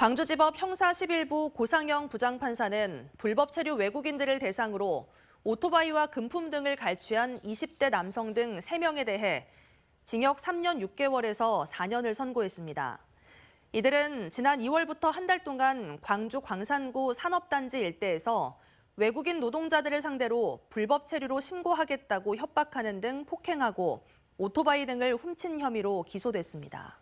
광주지법 형사 11부 고상영 부장판사는 불법 체류 외국인들을 대상으로 오토바이와 금품 등을 갈취한 20대 남성 등 3명에 대해 징역 3년 6개월에서 4년을 선고했습니다. 이들은 지난 2월부터 한 달 동안 광주 광산구 산업단지 일대에서 외국인 노동자들을 상대로 불법 체류로 신고하겠다고 협박하는 등 폭행하고 오토바이 등을 훔친 혐의로 기소됐습니다.